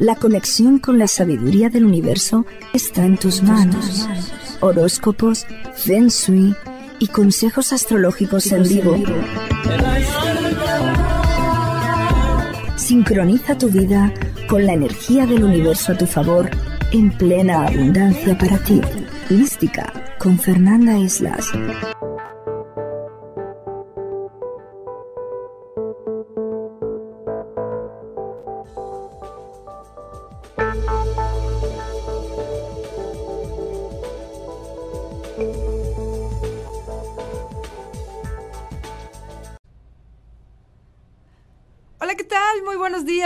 La conexión con la sabiduría del universo está en tus manos. Horóscopos, Feng Shui y consejos astrológicos en vivo. Sincroniza tu vida con la energía del universo a tu favor en plena abundancia para ti. Mística con Fernanda Islas.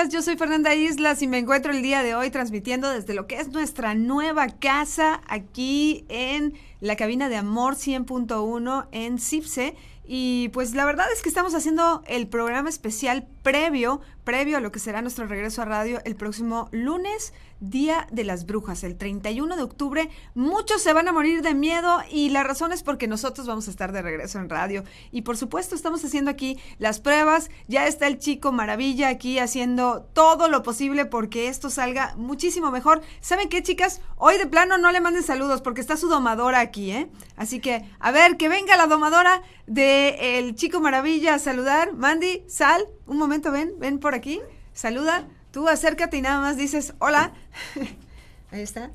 yo soy Fernanda Islas y me encuentro el día de hoy transmitiendo desde lo que es nuestra nueva casa aquí en la cabina de Amor 100.1 en CIPSE. Y pues la verdad es que estamos haciendo el programa especial previo, previo a lo que será nuestro regreso a radio el próximo lunes, Día de las Brujas, el 31 de octubre. Muchos se van a morir de miedo y la razón es porque nosotros vamos a estar de regreso en radio. Y por supuesto estamos haciendo aquí las pruebas. Ya está el chico maravilla aquí haciendo todo lo posible porque esto salga muchísimo mejor. ¿Saben qué, chicas? Hoy de plano no le manden saludos porque está su domadora aquí, ¿eh? Así que, a ver, que venga la domadora del Chico Maravilla a saludar. Mandy, sal un momento, ven, ven por aquí, saluda, tú acércate y nada más dices, hola. Ahí está.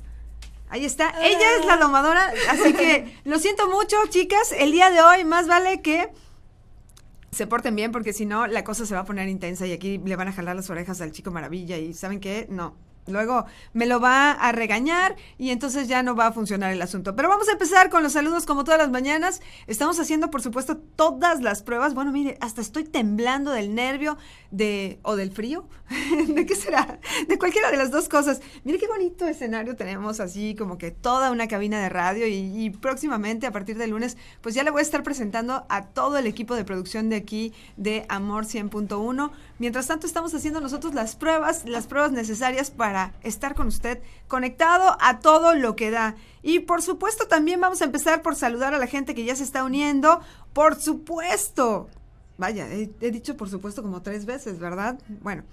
Ahí está. Ella es la domadora, así que lo siento mucho, chicas. El día de hoy más vale que se porten bien porque si no, la cosa se va a poner intensa y aquí le van a jalar las orejas al chico maravilla y ¿saben qué? No, luego me lo va a regañar y entonces ya no va a funcionar el asunto. Pero vamos a empezar con los saludos como todas las mañanas. Estamos haciendo, por supuesto, todas las pruebas. Bueno, mire, hasta estoy temblando del nervio de o del frío. ¿De qué será? De cualquiera de las dos cosas. Mire qué bonito escenario tenemos así, como que toda una cabina de radio y, próximamente a partir del lunes, pues ya le voy a estar presentando a todo el equipo de producción de aquí de Amor 100.1. Mientras tanto, estamos haciendo nosotros las pruebas, las pruebas necesarias para estar con usted conectado a todo lo que da. Y por supuesto también vamos a empezar por saludar a la gente que ya se está uniendo. Por supuesto. Vaya, he, dicho por supuesto como tres veces, ¿verdad? Bueno.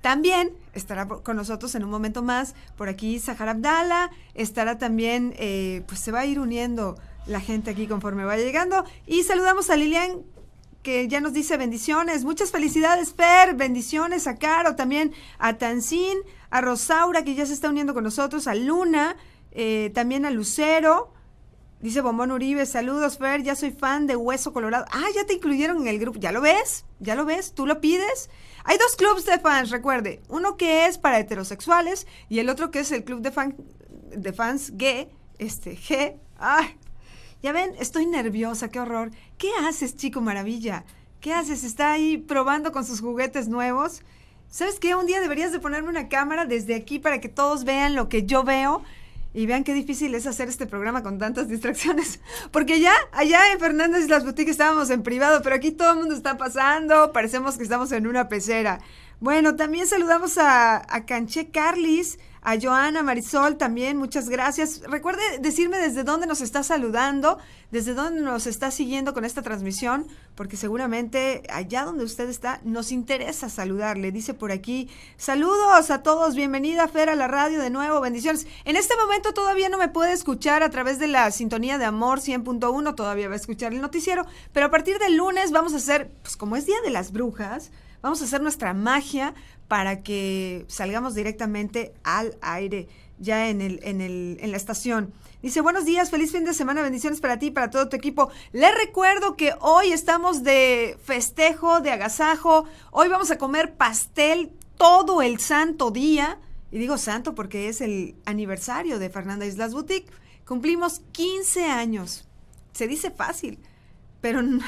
También estará con nosotros en un momento más por aquí Sahar Abdala, estará también, eh, pues se va a ir uniendo la gente aquí conforme va llegando. Y saludamos a Lilian que ya nos dice bendiciones. Muchas felicidades, Fer, Bendiciones a Caro, también a Tancín, a Rosaura, que ya se está uniendo con nosotros, a Luna, eh, también a Lucero. Dice Bombón Uribe, saludos, Fer, ya soy fan de Hueso Colorado. Ah, ya te incluyeron en el grupo, ya lo ves, ya lo ves, tú lo pides. Hay dos clubs de fans, recuerde, uno que es para heterosexuales y el otro que es el club de, fan, de fans gay, este, G, ay, ya ven, estoy nerviosa, qué horror. ¿Qué haces, chico maravilla? ¿Qué haces? ¿Está ahí probando con sus juguetes nuevos? ¿Sabes qué? Un día deberías de ponerme una cámara desde aquí para que todos vean lo que yo veo y vean qué difícil es hacer este programa con tantas distracciones. Porque ya, allá en Fernández y las boutiques estábamos en privado, pero aquí todo el mundo está pasando, parecemos que estamos en una pecera. Bueno, también saludamos a, a Canché Carlis a Joana Marisol también, muchas gracias. Recuerde decirme desde dónde nos está saludando, desde dónde nos está siguiendo con esta transmisión, porque seguramente allá donde usted está nos interesa saludarle. Dice por aquí, saludos a todos, bienvenida Fer a la radio de nuevo, bendiciones. En este momento todavía no me puede escuchar a través de la sintonía de Amor 100.1, todavía va a escuchar el noticiero, pero a partir del lunes vamos a hacer, pues como es Día de las Brujas, Vamos a hacer nuestra magia para que salgamos directamente al aire, ya en, el, en, la estación. Dice, buenos días, feliz fin de semana, bendiciones para ti y para todo tu equipo. Les recuerdo que hoy estamos de festejo, de agasajo. Hoy vamos a comer pastel todo el santo día. Y digo santo porque es el aniversario de Fernanda Islas Boutique. Cumplimos 15 años. Se dice fácil, pero no,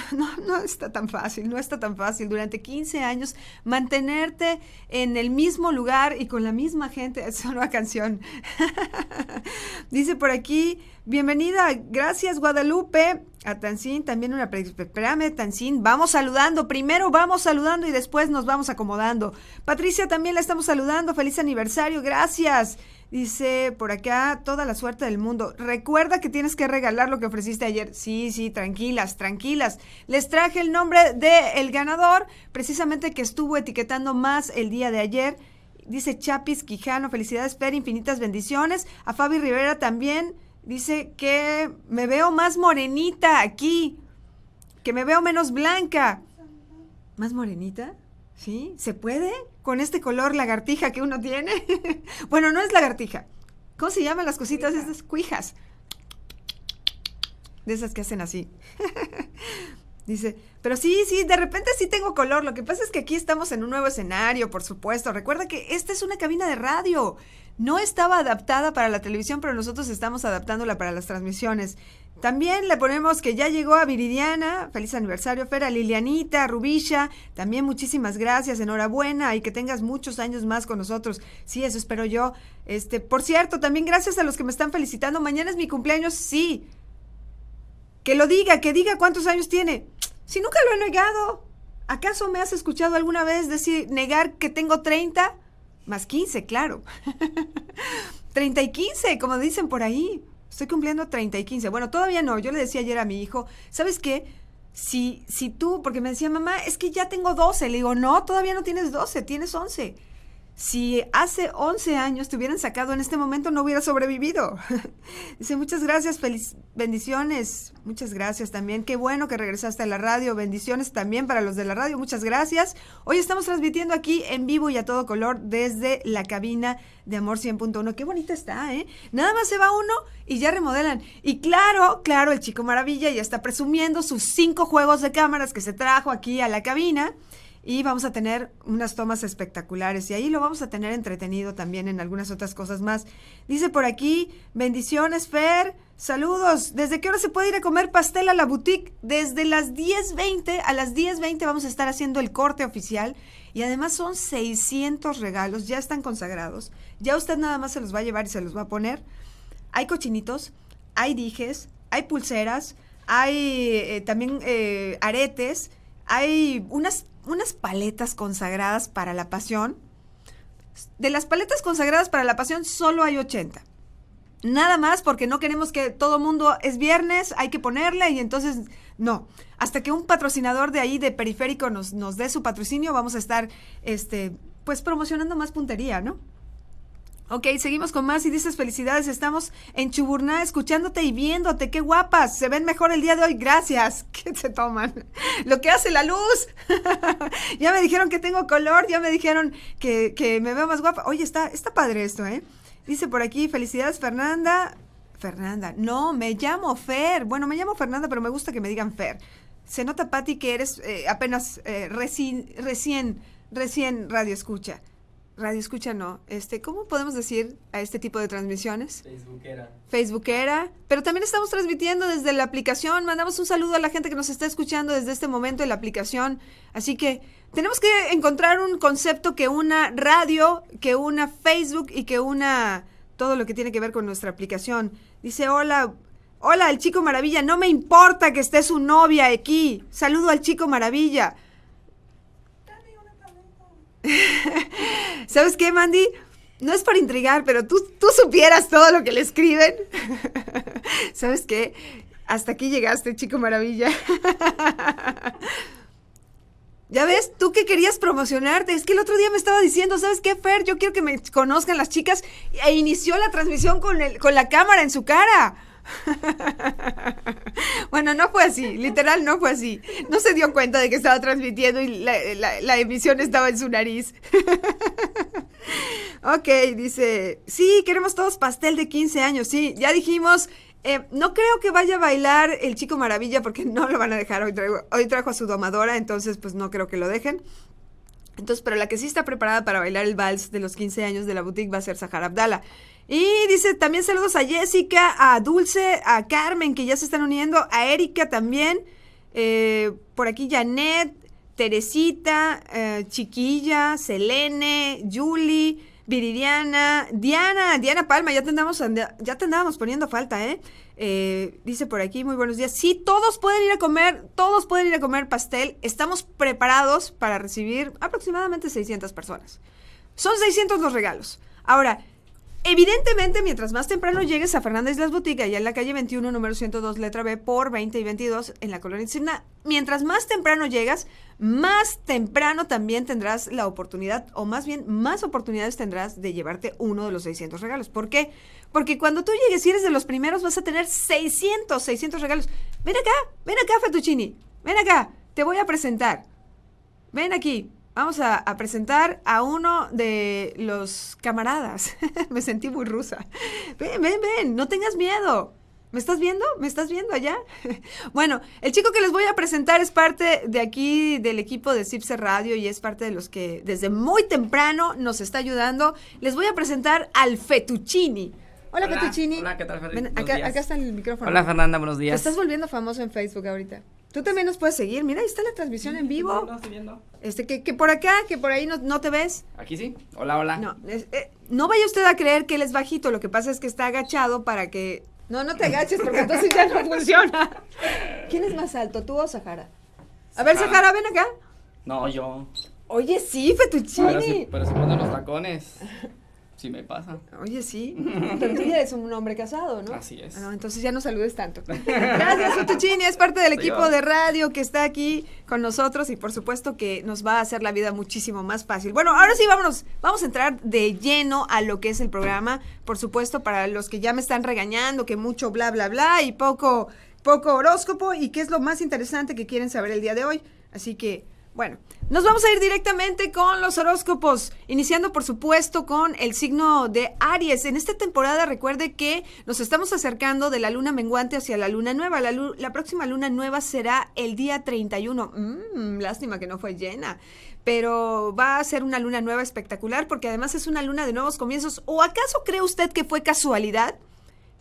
no, está tan fácil, no está tan fácil. Durante 15 años, mantenerte en el mismo lugar y con la misma gente, es una canción. Dice por aquí, Bienvenida, gracias Guadalupe. A Tancín, también una. Espérame, Tancín, vamos saludando. Primero vamos saludando y después nos vamos acomodando. Patricia también la estamos saludando. Feliz aniversario, gracias. Dice por acá, toda la suerte del mundo. Recuerda que tienes que regalar lo que ofreciste ayer. Sí, sí, tranquilas, tranquilas. Les traje el nombre del el ganador, precisamente que estuvo etiquetando más el día de ayer. Dice Chapis Quijano, felicidades, Per, infinitas bendiciones. A Fabi Rivera también. Dice que me veo más morenita aquí, que me veo menos blanca. ¿Más morenita? ¿Sí? ¿Se puede? ¿Con este color lagartija que uno tiene? bueno, no es lagartija. ¿Cómo se llaman las cositas de estas? Cuijas. De esas que hacen así. Dice, pero sí, sí, de repente sí tengo color. Lo que pasa es que aquí estamos en un nuevo escenario, por supuesto. Recuerda que esta es una cabina de radio no estaba adaptada para la televisión, pero nosotros estamos adaptándola para las transmisiones. También le ponemos que ya llegó a Viridiana, feliz aniversario, Fera, Lilianita, Rubisha, también muchísimas gracias, enhorabuena y que tengas muchos años más con nosotros. Sí, eso espero yo. Este, por cierto, también gracias a los que me están felicitando. Mañana es mi cumpleaños, sí. Que lo diga, que diga cuántos años tiene. Si nunca lo he negado, ¿acaso me has escuchado alguna vez decir negar que tengo 30? Más 15, claro. 30 y 15, como dicen por ahí. Estoy cumpliendo 30 y 15. Bueno, todavía no. Yo le decía ayer a mi hijo, ¿sabes qué? Si, si tú, porque me decía, mamá, es que ya tengo 12. Le digo, no, todavía no tienes 12, tienes 11 si hace 11 años te hubieran sacado en este momento no hubiera sobrevivido. Dice, muchas gracias, feliz, bendiciones, muchas gracias también. Qué bueno que regresaste a la radio, bendiciones también para los de la radio, muchas gracias. Hoy estamos transmitiendo aquí en vivo y a todo color desde la cabina de Amor 100.1. Qué bonita está, ¿eh? Nada más se va uno y ya remodelan. Y claro, claro, el chico maravilla ya está presumiendo sus cinco juegos de cámaras que se trajo aquí a la cabina y vamos a tener unas tomas espectaculares y ahí lo vamos a tener entretenido también en algunas otras cosas más. Dice por aquí, bendiciones Fer, saludos, ¿desde qué hora se puede ir a comer pastel a la boutique? Desde las 10.20 a las 10.20 vamos a estar haciendo el corte oficial y además son 600 regalos, ya están consagrados, ya usted nada más se los va a llevar y se los va a poner. Hay cochinitos, hay dijes, hay pulseras, hay eh, también eh, aretes, hay unas unas paletas consagradas para la pasión. De las paletas consagradas para la pasión solo hay 80. Nada más porque no queremos que todo mundo es viernes, hay que ponerle y entonces no. Hasta que un patrocinador de ahí de periférico nos, nos dé su patrocinio, vamos a estar este, pues promocionando más puntería, ¿no? Ok, seguimos con más y dices felicidades, estamos en Chuburná escuchándote y viéndote, qué guapas, se ven mejor el día de hoy, gracias, ¿qué se toman? Lo que hace la luz, ya me dijeron que tengo color, ya me dijeron que, que, me veo más guapa, oye, está, está padre esto, ¿eh? Dice por aquí, felicidades Fernanda, Fernanda, no, me llamo Fer, bueno, me llamo Fernanda, pero me gusta que me digan Fer. Se nota, Patti, que eres eh, apenas eh, recién, recién radio escucha radio escucha no, este, ¿cómo podemos decir a este tipo de transmisiones? Facebookera. Facebookera, pero también estamos transmitiendo desde la aplicación, mandamos un saludo a la gente que nos está escuchando desde este momento en la aplicación, así que tenemos que encontrar un concepto que una radio, que una Facebook y que una todo lo que tiene que ver con nuestra aplicación. Dice, hola, hola el chico maravilla, no me importa que esté su novia aquí, saludo al chico maravilla. ¿Sabes qué, Mandy? No es para intrigar, pero tú, tú supieras todo lo que le escriben. ¿Sabes qué? Hasta aquí llegaste, chico maravilla. Ya ves, tú que querías promocionarte. Es que el otro día me estaba diciendo, ¿sabes qué, Fer? Yo quiero que me conozcan las chicas. E inició la transmisión con, con la cámara en su cara. bueno, no fue así, literal no fue así. No se dio cuenta de que estaba transmitiendo y la, emisión estaba en su nariz. ok, dice, sí, queremos todos pastel de 15 años, sí, ya dijimos... Eh, no creo que vaya a bailar el chico maravilla porque no lo van a dejar. Hoy, hoy trajo a su domadora, entonces pues no creo que lo dejen. Entonces, pero la que sí está preparada para bailar el vals de los 15 años de la boutique va a ser Sahara Abdala. Y dice también saludos a Jessica, a Dulce, a Carmen, que ya se están uniendo, a Erika también, eh, por aquí Janet, Teresita, eh, Chiquilla, Selene, Julie, Viridiana, Diana, Diana Palma, ya te ya andábamos poniendo falta, ¿eh? ¿eh? Dice por aquí, muy buenos días. Sí, todos pueden ir a comer, todos pueden ir a comer pastel. Estamos preparados para recibir aproximadamente 600 personas. Son 600 los regalos. Ahora, Evidentemente, mientras más temprano llegues a Fernández Las Boticas, ya en la calle 21, número 102, letra B, por 20 y 22, en la colonia Insigna, mientras más temprano llegas, más temprano también tendrás la oportunidad, o más bien, más oportunidades tendrás de llevarte uno de los 600 regalos. ¿Por qué? Porque cuando tú llegues y eres de los primeros, vas a tener 600, 600 regalos. Ven acá, ven acá, Fettuccini, ven acá, te voy a presentar. Ven aquí, Vamos a, presentar a uno de los camaradas. Me sentí muy rusa. Ven, ven, ven, no tengas miedo. ¿Me estás viendo? ¿Me estás viendo allá? bueno, el chico que les voy a presentar es parte de aquí del equipo de Cipse Radio y es parte de los que desde muy temprano nos está ayudando. Les voy a presentar al Fetuccini. Hola, hola Hola, ¿qué tal, Fernanda? acá, está el micrófono. Hola, Fernanda, buenos días. Te estás volviendo famoso en Facebook ahorita. Tú también nos puedes seguir. Mira, ahí está la transmisión en vivo. No, estoy viendo. Este, que, por acá, que por ahí no, te ves. Aquí sí. Hola, hola. No, eh, no vaya usted a creer que él es bajito. Lo que pasa es que está agachado para que. No, no te agaches porque entonces ya no funciona. ¿Quién es más alto, tú o Sahara? A ver, Sahara, ven acá. No, yo. Oye, sí, Fetuchini. Pero se ponen los tacones. Sí me pasa. Oye, sí. Pero tú ya eres un hombre casado, ¿no? Así es. Ah, entonces ya no saludes tanto. Gracias, Utuchini. Es parte del equipo de radio que está aquí con nosotros y por supuesto que nos va a hacer la vida muchísimo más fácil. Bueno, ahora sí, vámonos. Vamos a entrar de lleno a lo que es el programa. Por supuesto, para los que ya me están regañando, que mucho bla, bla, bla y poco, poco horóscopo y qué es lo más interesante que quieren saber el día de hoy. Así que bueno, nos vamos a ir directamente con los horóscopos, iniciando por supuesto con el signo de Aries. En esta temporada recuerde que nos estamos acercando de la luna menguante hacia la luna nueva. La, próxima luna nueva será el día 31. Mm, lástima que no fue llena, pero va a ser una luna nueva espectacular porque además es una luna de nuevos comienzos. ¿O acaso cree usted que fue casualidad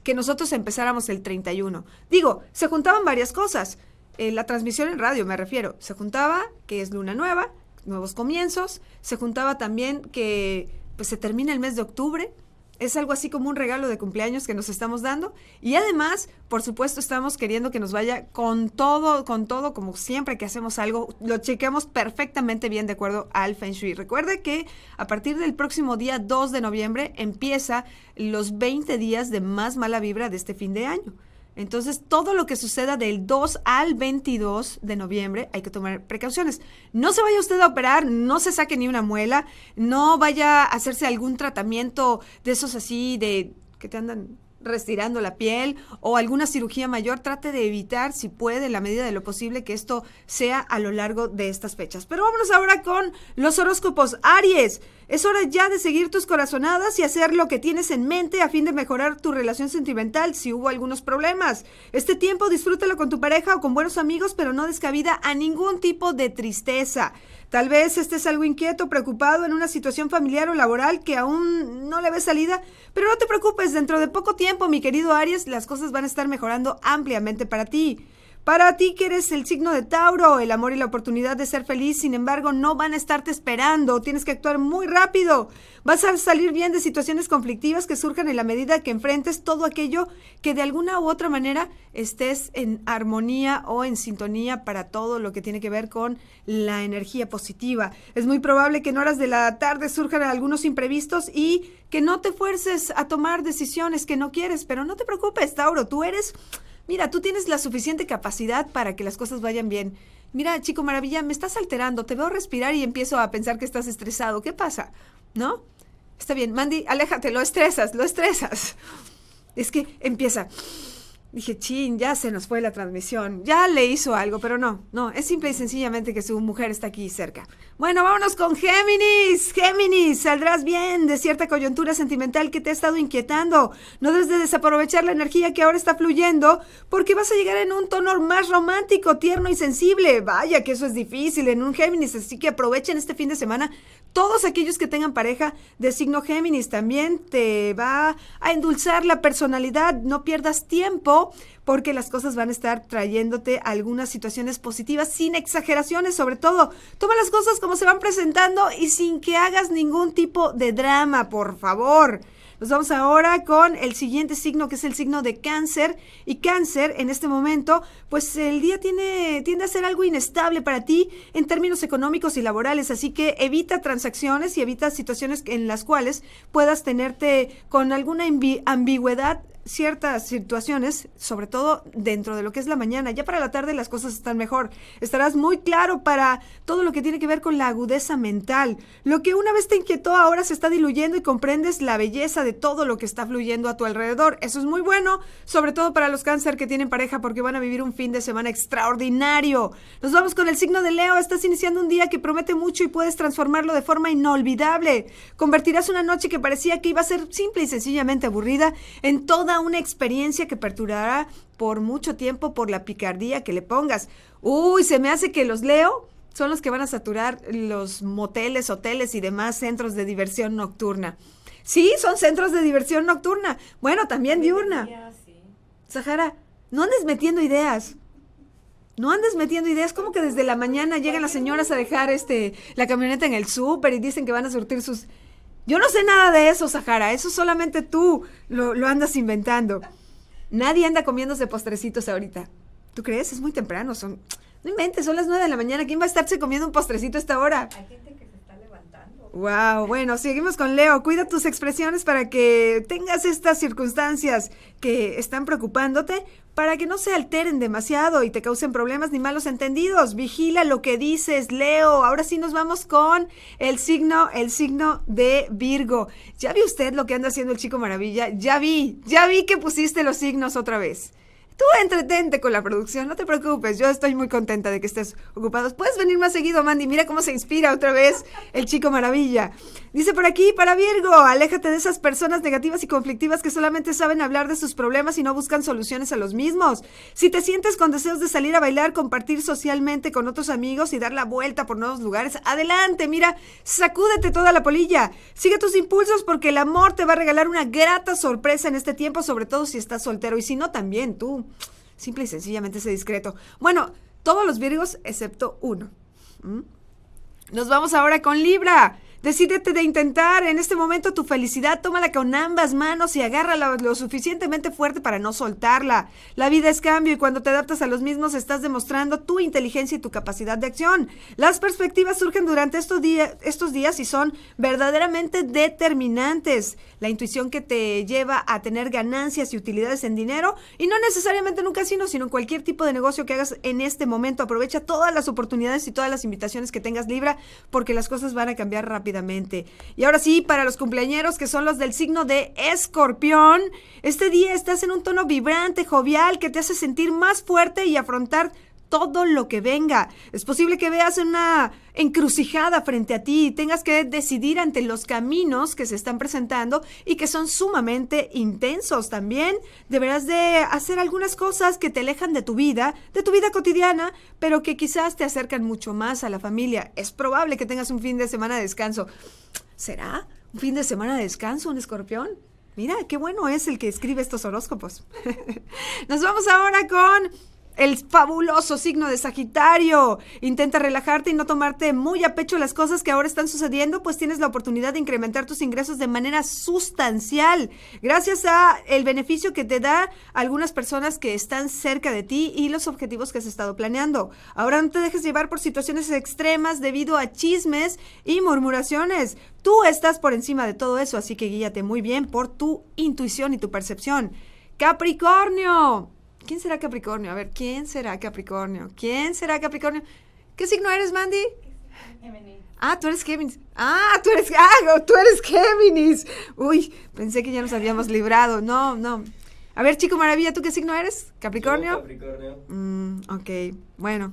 que nosotros empezáramos el 31? Digo, se juntaban varias cosas eh, la transmisión en radio, me refiero, se juntaba que es luna nueva, nuevos comienzos, se juntaba también que pues, se termina el mes de octubre, es algo así como un regalo de cumpleaños que nos estamos dando y además, por supuesto, estamos queriendo que nos vaya con todo, con todo, como siempre que hacemos algo, lo chequeamos perfectamente bien de acuerdo al Feng Shui. Recuerde que a partir del próximo día 2 de noviembre empieza los 20 días de más mala vibra de este fin de año. Entonces, todo lo que suceda del 2 al 22 de noviembre hay que tomar precauciones. No se vaya usted a operar, no se saque ni una muela, no vaya a hacerse algún tratamiento de esos así, de que te andan retirando la piel o alguna cirugía mayor, trate de evitar, si puede, en la medida de lo posible, que esto sea a lo largo de estas fechas. Pero vámonos ahora con los horóscopos. Aries, es hora ya de seguir tus corazonadas y hacer lo que tienes en mente a fin de mejorar tu relación sentimental si hubo algunos problemas. Este tiempo disfrútalo con tu pareja o con buenos amigos, pero no descabida a ningún tipo de tristeza. Tal vez estés algo inquieto, preocupado en una situación familiar o laboral que aún no le ves salida, pero no te preocupes, dentro de poco tiempo, mi querido Aries, las cosas van a estar mejorando ampliamente para ti. Para ti que eres el signo de Tauro, el amor y la oportunidad de ser feliz, sin embargo, no van a estarte esperando. Tienes que actuar muy rápido. Vas a salir bien de situaciones conflictivas que surjan en la medida que enfrentes todo aquello que de alguna u otra manera estés en armonía o en sintonía para todo lo que tiene que ver con la energía positiva. Es muy probable que en horas de la tarde surjan algunos imprevistos y que no te fuerces a tomar decisiones que no quieres, pero no te preocupes, Tauro, tú eres mira, tú tienes la suficiente capacidad para que las cosas vayan bien. Mira, chico maravilla, me estás alterando, te veo respirar y empiezo a pensar que estás estresado. ¿Qué pasa? ¿No? Está bien, Mandy, aléjate, lo estresas, lo estresas. Es que empieza dije, chin, ya se nos fue la transmisión, ya le hizo algo, pero no, no, es simple y sencillamente que su mujer está aquí cerca. Bueno, vámonos con Géminis. Géminis, saldrás bien de cierta coyuntura sentimental que te ha estado inquietando. No debes de desaprovechar la energía que ahora está fluyendo porque vas a llegar en un tono más romántico, tierno y sensible. Vaya que eso es difícil en un Géminis, así que aprovechen este fin de semana. Todos aquellos que tengan pareja de signo Géminis también te va a endulzar la personalidad. No pierdas tiempo porque las cosas van a estar trayéndote algunas situaciones positivas sin exageraciones, sobre todo. Toma las cosas como se van presentando y sin que hagas ningún tipo de drama, por favor. Nos vamos ahora con el siguiente signo, que es el signo de cáncer. Y cáncer, en este momento, pues el día tiene, tiende a ser algo inestable para ti en términos económicos y laborales. Así que evita transacciones y evita situaciones en las cuales puedas tenerte con alguna ambigüedad ciertas situaciones, sobre todo dentro de lo que es la mañana. Ya para la tarde las cosas están mejor. Estarás muy claro para todo lo que tiene que ver con la agudeza mental. Lo que una vez te inquietó ahora se está diluyendo y comprendes la belleza de todo lo que está fluyendo a tu alrededor. Eso es muy bueno, sobre todo para los cáncer que tienen pareja porque van a vivir un fin de semana extraordinario. Nos vamos con el signo de Leo. Estás iniciando un día que promete mucho y puedes transformarlo de forma inolvidable. Convertirás una noche que parecía que iba a ser simple y sencillamente aburrida en toda una experiencia que perdurará por mucho tiempo por la picardía que le pongas. Uy, se me hace que los leo son los que van a saturar los moteles, hoteles y demás centros de diversión nocturna. Sí, son centros de diversión nocturna. Bueno, también diurna. Sahara, no andes metiendo ideas. No andes metiendo ideas, como que desde la mañana llegan las señoras a dejar este la camioneta en el súper y dicen que van a surtir sus yo no sé nada de eso, Sahara. Eso solamente tú lo, lo andas inventando. Nadie anda comiéndose postrecitos ahorita. ¿Tú crees? Es muy temprano. Son... No inventes, son las nueve de la mañana. ¿Quién va a estarse comiendo un postrecito a esta hora? Wow, bueno, seguimos con Leo. Cuida tus expresiones para que tengas estas circunstancias que están preocupándote, para que no se alteren demasiado y te causen problemas ni malos entendidos. Vigila lo que dices, Leo. Ahora sí nos vamos con el signo, el signo de Virgo. ¿Ya vi usted lo que anda haciendo el chico maravilla? Ya vi, ya vi que pusiste los signos otra vez. Tú entretente con la producción, no te preocupes, yo estoy muy contenta de que estés ocupado. Puedes venir más seguido, Mandy, mira cómo se inspira otra vez el chico maravilla. Dice por aquí, para Virgo, aléjate de esas personas negativas y conflictivas que solamente saben hablar de sus problemas y no buscan soluciones a los mismos. Si te sientes con deseos de salir a bailar, compartir socialmente con otros amigos y dar la vuelta por nuevos lugares, adelante, mira, sacúdete toda la polilla. Sigue tus impulsos porque el amor te va a regalar una grata sorpresa en este tiempo, sobre todo si estás soltero y si no, también tú. Simple y sencillamente sé discreto. Bueno, todos los Virgos excepto uno. ¿Mm? Nos vamos ahora con Libra. Decídete de intentar en este momento tu felicidad, tómala con ambas manos y agárrala lo suficientemente fuerte para no soltarla. La vida es cambio y cuando te adaptas a los mismos estás demostrando tu inteligencia y tu capacidad de acción. Las perspectivas surgen durante estos, días, y son verdaderamente determinantes. La intuición que te lleva a tener ganancias y utilidades en dinero y no necesariamente en un casino, sino en cualquier tipo de negocio que hagas en este momento. Aprovecha todas las oportunidades y todas las invitaciones que tengas Libra porque las cosas van a cambiar rápidamente y ahora sí, para los cumpleañeros que son los del signo de escorpión, este día estás en un tono vibrante, jovial, que te hace sentir más fuerte y afrontar todo lo que venga. Es posible que veas una encrucijada frente a ti y tengas que decidir ante los caminos que se están presentando y que son sumamente intensos también. Deberás de hacer algunas cosas que te alejan de tu vida, de tu vida cotidiana, pero que quizás te acercan mucho más a la familia. Es probable que tengas un fin de semana de descanso. ¿Será? ¿Un fin de semana de descanso, un escorpión? Mira, qué bueno es el que escribe estos horóscopos. Nos vamos ahora con el fabuloso signo de Sagitario. Intenta relajarte y no tomarte muy a pecho las cosas que ahora están sucediendo, pues tienes la oportunidad de incrementar tus ingresos de manera sustancial, gracias a el beneficio que te da algunas personas que están cerca de ti y los objetivos que has estado planeando. Ahora no te dejes llevar por situaciones extremas debido a chismes y murmuraciones. Tú estás por encima de todo eso, así que guíate muy bien por tu intuición y tu percepción. Capricornio. ¿Quién será Capricornio? A ver, ¿quién será Capricornio? ¿Quién será Capricornio? ¿Qué signo eres, Mandy? Ah, tú eres Géminis. Ah, tú eres, ah, tú eres Géminis. Uy, pensé que ya nos habíamos librado. No, no. A ver, chico maravilla, ¿tú qué signo eres? Capricornio. Capricornio. Mm, ok, bueno.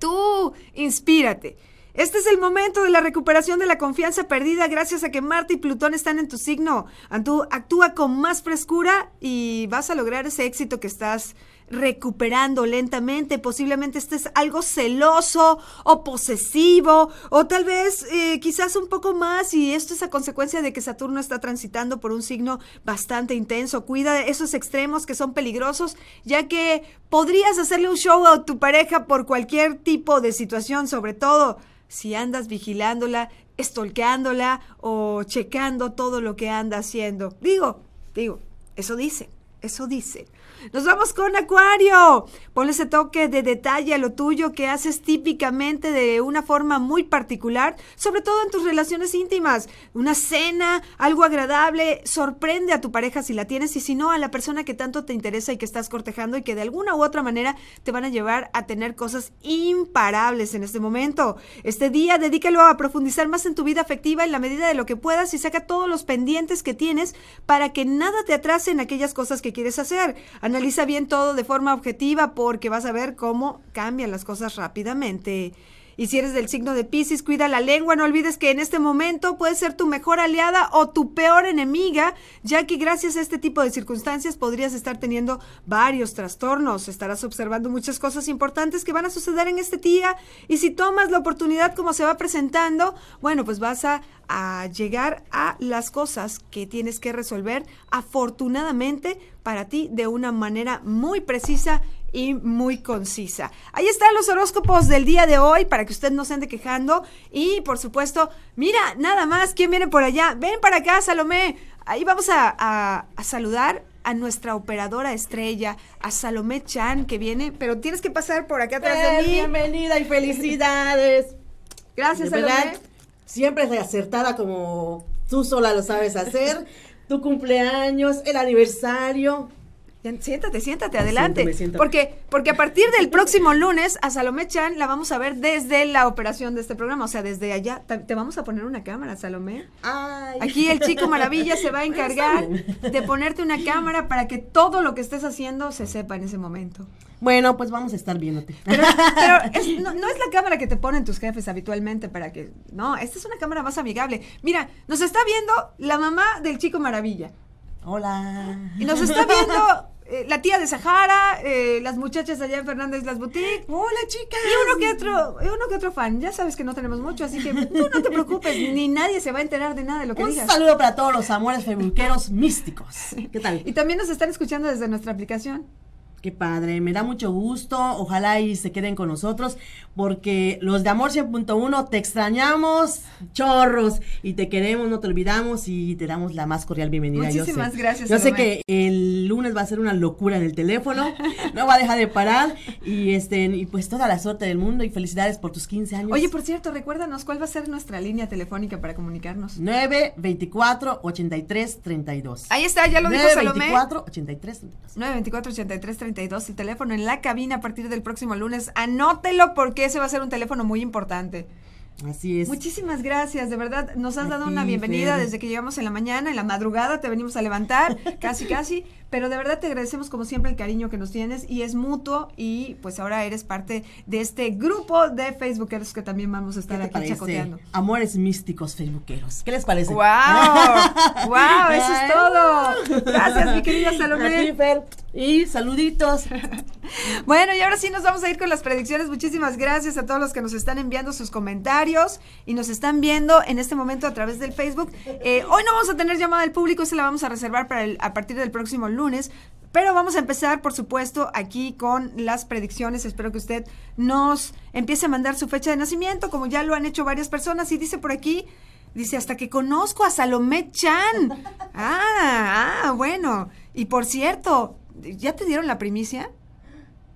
Tú, inspírate. Este es el momento de la recuperación de la confianza perdida gracias a que Marte y Plutón están en tu signo. Actúa con más frescura y vas a lograr ese éxito que estás recuperando lentamente. Posiblemente estés algo celoso o posesivo o tal vez eh, quizás un poco más y esto es a consecuencia de que Saturno está transitando por un signo bastante intenso. Cuida de esos extremos que son peligrosos ya que podrías hacerle un show a tu pareja por cualquier tipo de situación, sobre todo si andas vigilándola, estolqueándola o checando todo lo que anda haciendo. Digo, digo, eso dice, eso dice. Nos vamos con Acuario. Ponle ese toque de detalle a lo tuyo que haces típicamente de una forma muy particular, sobre todo en tus relaciones íntimas. Una cena, algo agradable, sorprende a tu pareja si la tienes y si no, a la persona que tanto te interesa y que estás cortejando y que de alguna u otra manera te van a llevar a tener cosas imparables en este momento. Este día dedícalo a profundizar más en tu vida afectiva en la medida de lo que puedas y saca todos los pendientes que tienes para que nada te atrase en aquellas cosas que quieres hacer. Analiza bien todo de forma objetiva porque vas a ver cómo cambian las cosas rápidamente y si eres del signo de Pisces, cuida la lengua. No olvides que en este momento puedes ser tu mejor aliada o tu peor enemiga, ya que gracias a este tipo de circunstancias podrías estar teniendo varios trastornos. Estarás observando muchas cosas importantes que van a suceder en este día. Y si tomas la oportunidad como se va presentando, bueno, pues vas a llegar a las cosas que tienes que resolver afortunadamente para ti de una manera muy precisa y muy concisa. Ahí están los horóscopos del día de hoy para que usted no se ande quejando. Y por supuesto, mira, nada más, ¿quién viene por allá? Ven para acá, Salomé. Ahí vamos a, saludar a nuestra operadora estrella, a Salomé Chan, que viene, pero tienes que pasar por acá atrás de mí. Bienvenida y felicidades. Gracias, Salomé. siempre es acertada como tú sola lo sabes hacer. tu cumpleaños, el aniversario, Siéntate, siéntate, adelante. Porque, porque a partir del próximo lunes a Salomé Chan la vamos a ver desde la operación de este programa, o sea, desde allá. Te vamos a poner una cámara, Salomé. Ay. Aquí el chico maravilla se va a encargar de ponerte una cámara para que todo lo que estés haciendo se sepa en ese momento. Bueno, pues vamos a estar viéndote. Pero, no, es la cámara que te ponen tus jefes habitualmente para que... No, esta es una cámara más amigable. Mira, nos está viendo la mamá del Chico Maravilla. Hola. Y nos está viendo eh, la tía de Sahara, eh, las muchachas allá en Fernández Las Boutique. Hola, chicas. Y uno que otro, uno que otro fan. Ya sabes que no tenemos mucho, así que tú no te preocupes, ni nadie se va a enterar de nada de lo que digas. Un saludo para todos los amores feminqueros místicos. ¿Qué tal? Y también nos están escuchando desde nuestra aplicación. Qué padre, me da mucho gusto. Ojalá y se queden con nosotros, porque los de Amor 100.1 te extrañamos, chorros, y te queremos, no te olvidamos y te damos la más cordial bienvenida. Muchísimas gracias. Yo sé que el lunes va a ser una locura en el teléfono, no va a dejar de parar y este y pues toda la suerte del mundo y felicidades por tus 15 años. Oye, por cierto, recuérdanos cuál va a ser nuestra línea telefónica para comunicarnos. 924 83 Ahí está, ya lo dijo Salomé. 924 8332 924 83 32, el teléfono en la cabina a partir del próximo lunes. Anótelo porque ese va a ser un teléfono muy importante. Así es. Muchísimas gracias, de verdad. Nos has dado una bienvenida desde que llegamos en la mañana, en la madrugada te venimos a levantar, casi, casi. Pero de verdad te agradecemos como siempre el cariño que nos tienes y es mutuo y pues ahora eres parte de este grupo de facebookeros que también vamos a estar aquí chacoteando. Amores místicos facebookeros. ¿Qué les parece? ¡Wow! ¡Wow! Eso es todo. Gracias, mi querida Salomé. Y saluditos. bueno, y ahora sí nos vamos a ir con las predicciones. Muchísimas gracias a todos los que nos están enviando sus comentarios y nos están viendo en este momento a través del Facebook. Eh, hoy no vamos a tener llamada del público, esa la vamos a reservar para el, a partir del próximo lunes lunes. Pero vamos a empezar, por supuesto, aquí con las predicciones. Espero que usted nos empiece a mandar su fecha de nacimiento, como ya lo han hecho varias personas. Y dice por aquí, dice, hasta que conozco a Salomé Chan. Ah, ah, bueno. Y por cierto, ¿ya te dieron la primicia?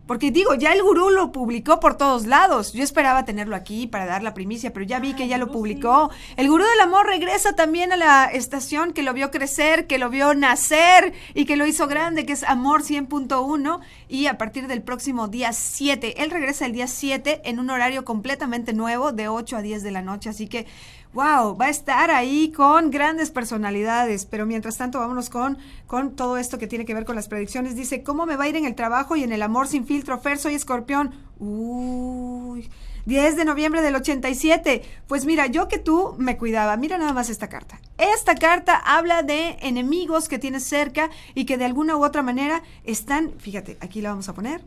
Porque digo, ya el gurú lo publicó por todos lados. Yo esperaba tenerlo aquí para dar la primicia, pero ya vi que ya lo publicó. El gurú del amor regresa también a la estación que lo vio crecer, que lo vio nacer y que lo hizo grande, que es Amor 100.1. Y a partir del próximo día 7, él regresa el día 7 en un horario completamente nuevo de 8 a 10 de la noche. Así que wow, va a estar ahí con grandes personalidades. Pero mientras tanto, vámonos con, con todo esto que tiene que ver con las predicciones. Dice, ¿cómo me va a ir en el trabajo y en el amor sin filtro? Fer, soy escorpión. Uy. 10 de noviembre del 87. Pues mira, yo que tú me cuidaba. Mira nada más esta carta. Esta carta habla de enemigos que tienes cerca y que de alguna u otra manera están, fíjate, aquí la vamos a poner,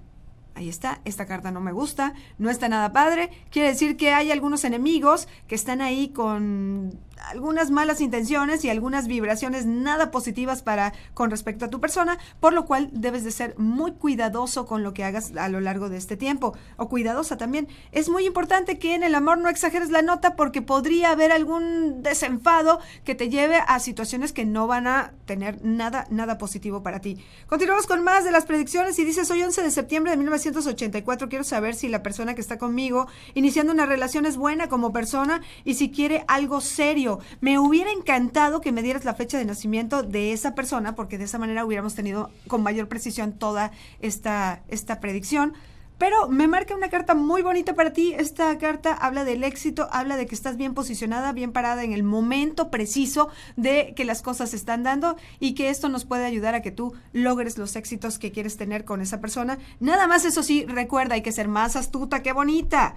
ahí está, esta carta no me gusta, no está nada padre. Quiere decir que hay algunos enemigos que están ahí con algunas malas intenciones y algunas vibraciones nada positivas para con respecto a tu persona, por lo cual debes de ser muy cuidadoso con lo que hagas a lo largo de este tiempo o cuidadosa también. Es muy importante que en el amor no exageres la nota porque podría haber algún desenfado que te lleve a situaciones que no van a tener nada nada positivo para ti. Continuamos con más de las predicciones y dice hoy 11 de septiembre de 19 cuatro quiero saber si la persona que está conmigo iniciando una relación es buena como persona y si quiere algo serio. Me hubiera encantado que me dieras la fecha de nacimiento de esa persona porque de esa manera hubiéramos tenido con mayor precisión toda esta, esta predicción. Pero me marca una carta muy bonita para ti. Esta carta habla del éxito, habla de que estás bien posicionada, bien parada en el momento preciso de que las cosas se están dando y que esto nos puede ayudar a que tú logres los éxitos que quieres tener con esa persona. Nada más eso sí, recuerda, hay que ser más astuta Qué bonita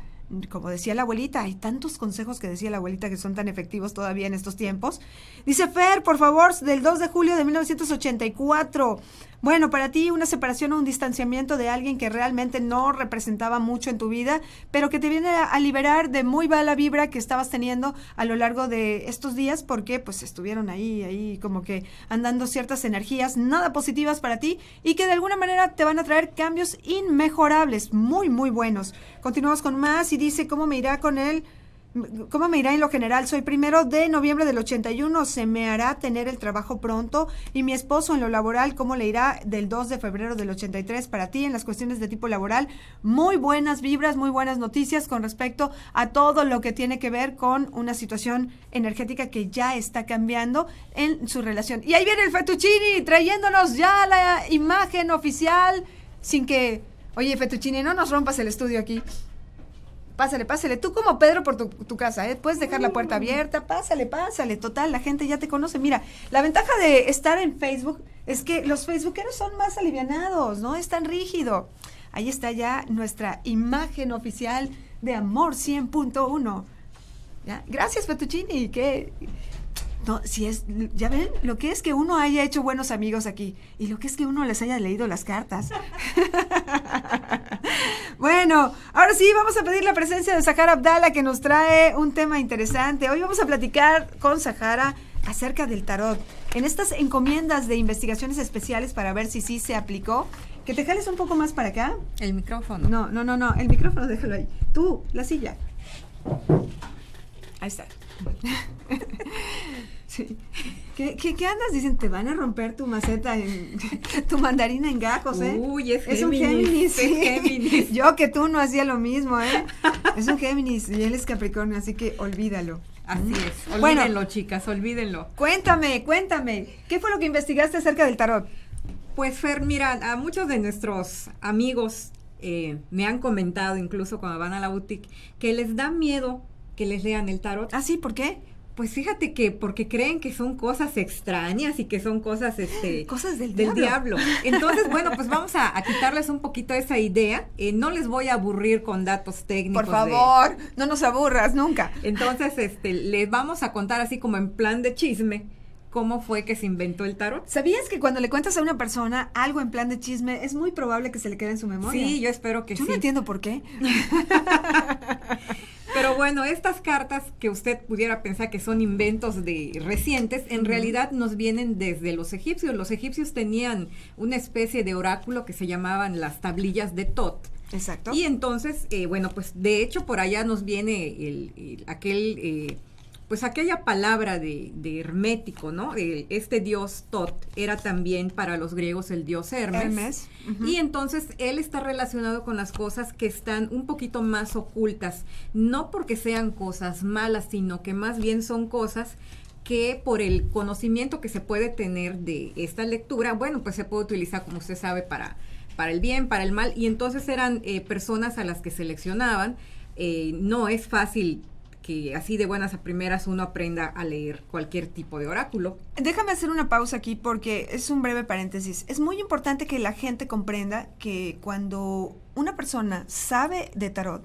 como decía la abuelita, hay tantos consejos que decía la abuelita que son tan efectivos todavía en estos tiempos. Dice Fer, por favor, del 2 de julio de 1984. Bueno, para ti una separación o un distanciamiento de alguien que realmente no representaba mucho en tu vida, pero que te viene a, liberar de muy mala vibra que estabas teniendo a lo largo de estos días porque pues estuvieron ahí, ahí como que andando ciertas energías nada positivas para ti y que de alguna manera te van a traer cambios inmejorables, muy, muy buenos. Continuamos con más y dice cómo me irá con él. ¿Cómo me irá en lo general? Soy primero de noviembre del 81, se me hará tener el trabajo pronto. Y mi esposo en lo laboral, ¿cómo le irá del 2 de febrero del 83 para ti en las cuestiones de tipo laboral? Muy buenas vibras, muy buenas noticias con respecto a todo lo que tiene que ver con una situación energética que ya está cambiando en su relación. Y ahí viene el Fettuccini trayéndonos ya la imagen oficial sin que, oye Fettuccini, no nos rompas el estudio aquí pásale, pásale. Tú como Pedro por tu, casa, ¿eh? puedes dejar la puerta mm. abierta, pásale, pásale. Total, la gente ya te conoce. Mira, la ventaja de estar en Facebook es que los facebookeros son más alivianados, no es tan rígido. Ahí está ya nuestra imagen oficial de Amor 100.1. Gracias, Fettuccini. que no, si es, ya ven, lo que es que uno haya hecho buenos amigos aquí y lo que es que uno les haya leído las cartas. bueno, ahora sí, vamos a pedir la presencia de Sahara Abdala que nos trae un tema interesante. Hoy vamos a platicar con Sahara acerca del tarot. En estas encomiendas de investigaciones especiales para ver si sí se aplicó, que te jales un poco más para acá. El micrófono. No, no, no, no, el micrófono déjalo ahí. Tú, la silla. Ahí está. ¿Qué, andas? Dicen, te van a romper tu maceta, en, tu mandarina en gajos, ¿eh? Uy, es, es un Géminis. Yo que tú no hacía lo mismo, ¿eh? Es un Géminis y él es Capricornio, así que olvídalo. Así es. Olvídenlo, chicas, olvídenlo. Cuéntame, cuéntame. ¿Qué fue lo que investigaste acerca del tarot? Pues, Fer, mira, a muchos de nuestros amigos eh, me han comentado, incluso cuando van a la boutique, que les da miedo que les lean el tarot. Ah, sí, ¿por qué? Pues fíjate que porque creen que son cosas extrañas y que son cosas este cosas del, diablo. Entonces, bueno, pues vamos a, quitarles un poquito esa idea. Eh, no les voy a aburrir con datos técnicos. Por favor, no nos aburras nunca. Entonces, este, les vamos a contar así como en plan de chisme cómo fue que se inventó el tarot. ¿Sabías que cuando le cuentas a una persona algo en plan de chisme, es muy probable que se le quede en su memoria? Sí, yo espero que sí. Yo no entiendo por qué. Pero bueno, estas cartas que usted pudiera pensar que son inventos de recientes, en realidad nos vienen desde los egipcios. Los egipcios tenían una especie de oráculo que se llamaban las tablillas de Tot. Exacto. Y entonces, eh, bueno, pues de hecho por allá nos viene el, aquel... Eh, pues aquella palabra de, hermético, ¿no? este dios Tot era también para los griegos el dios Hermes. Hermes. Y entonces él está relacionado con las cosas que están un poquito más ocultas, no porque sean cosas malas, sino que más bien son cosas que por el conocimiento que se puede tener de esta lectura, bueno, pues se puede utilizar, como usted sabe, para, para el bien, para el mal, y entonces eran eh, personas a las que seleccionaban. Eh, no es fácil que así de buenas a primeras uno aprenda a leer cualquier tipo de oráculo. Déjame hacer una pausa aquí porque es un breve paréntesis. Es muy importante que la gente comprenda que cuando una persona sabe de tarot,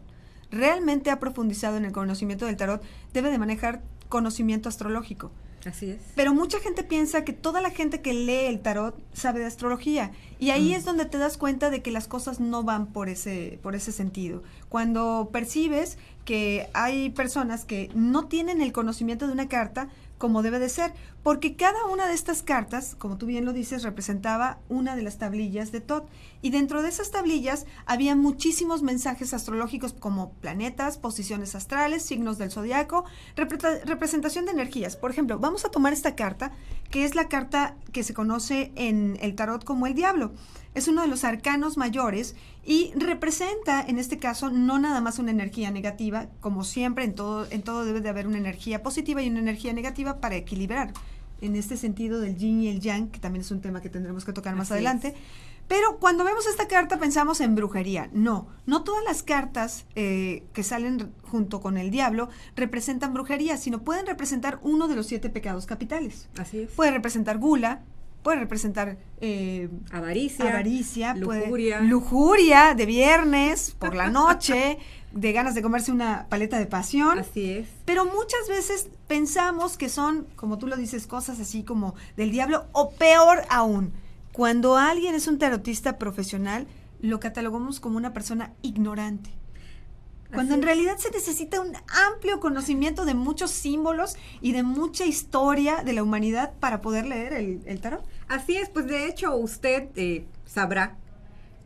realmente ha profundizado en el conocimiento del tarot, debe de manejar conocimiento astrológico. Así es. Pero mucha gente piensa que toda la gente que lee el tarot sabe de astrología y ahí mm. es donde te das cuenta de que las cosas no van por ese por ese sentido. Cuando percibes que hay personas que no tienen el conocimiento de una carta como debe de ser, porque cada una de estas cartas, como tú bien lo dices, representaba una de las tablillas de Tot. Y dentro de esas tablillas había muchísimos mensajes astrológicos como planetas, posiciones astrales, signos del zodiaco, representación de energías. Por ejemplo, vamos a tomar esta carta, que es la carta que se conoce en el tarot como el diablo es uno de los arcanos mayores y representa, en este caso, no nada más una energía negativa, como siempre, en todo, en todo debe de haber una energía positiva y una energía negativa para equilibrar, en este sentido del yin y el yang, que también es un tema que tendremos que tocar más adelante. Pero cuando vemos esta carta pensamos en brujería. No, no todas las cartas eh, que salen junto con el diablo representan brujería, sino pueden representar uno de los siete pecados capitales. Así es. Puede representar gula, puede representar eh, avaricia, avaricia lujuria. lujuria de viernes por la noche, de ganas de comerse una paleta de pasión. Así es. Pero muchas veces pensamos que son, como tú lo dices, cosas así como del diablo o peor aún. Cuando alguien es un tarotista profesional, lo catalogamos como una persona ignorante. Cuando en realidad se necesita un amplio conocimiento de muchos símbolos y de mucha historia de la humanidad para poder leer el tarot. Así es, pues de hecho usted eh, sabrá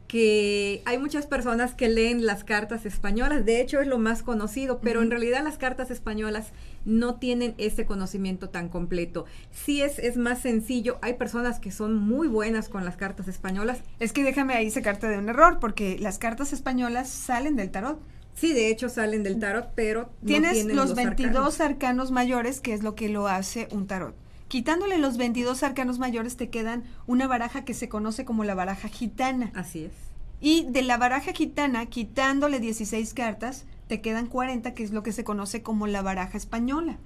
que hay muchas personas que leen las cartas españolas, de hecho es lo más conocido, pero en realidad las cartas españolas no tienen ese conocimiento tan completo. Sí es, es más sencillo, hay personas que son muy buenas con las cartas españolas. Es que déjame ahí sacarte de un error, porque las cartas españolas salen del tarot. Sí, de hecho salen del tarot, pero... Tienes tienen los, 22 arcanos mayores, que es lo que lo hace un tarot. Quitándole los 22 arcanos mayores te quedan una baraja que se conoce como la baraja gitana. Así es. Y de la baraja gitana, quitándole 16 cartas, te quedan 40, que es lo que se conoce como la baraja española.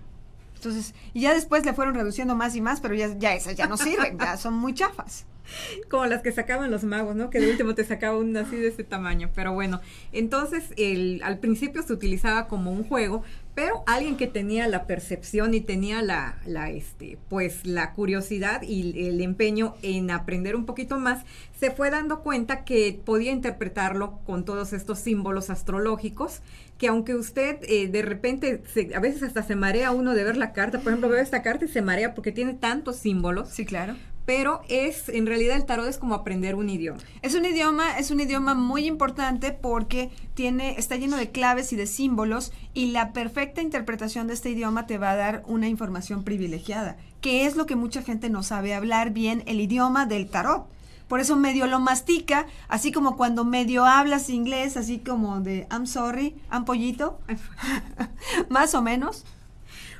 Entonces, y ya después le fueron reduciendo más y más, pero ya, ya esas ya no sirven, ya son muy chafas. Como las que sacaban los magos, ¿no? Que de último te sacaba una así de este tamaño. Pero bueno, entonces el, al principio se utilizaba como un juego, pero alguien que tenía la percepción y tenía la, la, este, pues la curiosidad y el empeño en aprender un poquito más, se fue dando cuenta que podía interpretarlo con todos estos símbolos astrológicos que aunque usted eh, de repente, a veces hasta se marea uno de ver la carta, por ejemplo, veo esta carta y se marea porque tiene tantos símbolos. Sí, claro pero es en realidad el tarot es como aprender un idioma. Es un idioma, es un idioma muy importante porque tiene está lleno de claves y de símbolos y la perfecta interpretación de este idioma te va a dar una información privilegiada, que es lo que mucha gente no sabe hablar bien el idioma del tarot por eso medio lo mastica, así como cuando medio hablas inglés, así como de I'm sorry, I'm pollito, más o menos.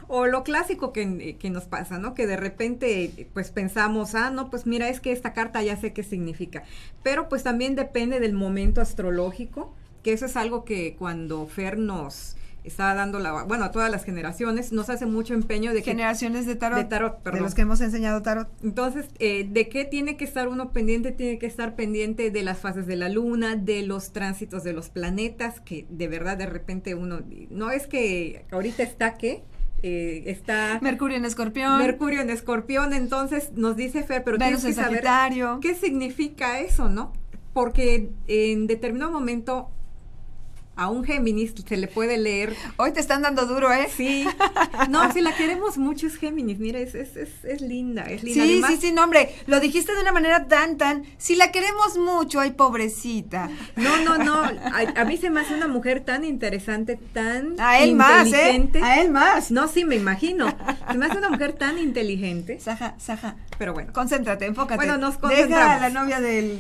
O lo clásico que, nos pasa, ¿no? Que de repente pues pensamos, ah, no, pues mira, es que esta carta ya sé qué significa. Pero pues también depende del momento astrológico, que eso es algo que cuando Fer nos, está dando la, bueno, a todas las generaciones, nos hace mucho empeño de que... Generaciones de tarot. De tarot, perdón. De los que hemos enseñado tarot. Entonces, eh, ¿de qué tiene que estar uno pendiente? Tiene que estar pendiente de las fases de la luna, de los tránsitos de los planetas, que de verdad de repente uno, no es que ahorita está que... Eh, está Mercurio en Escorpión. Mercurio en Escorpión, entonces nos dice Fer, pero que qué significa eso, ¿no? Porque en determinado momento a un Géminis se le puede leer. Hoy te están dando duro, ¿eh? Sí. No, si la queremos mucho es Géminis, mira, es, linda, es linda. Sí, sí, sí, no, hombre, lo dijiste de una manera tan, tan, si la queremos mucho, ay, pobrecita. No, no, no, a, mí se me hace una mujer tan interesante, tan a él Más, ¿eh? A él más. No, sí, me imagino. Se me hace una mujer tan inteligente. Saja, saja. Pero bueno. Concéntrate, enfócate. Bueno, nos concentramos. la novia del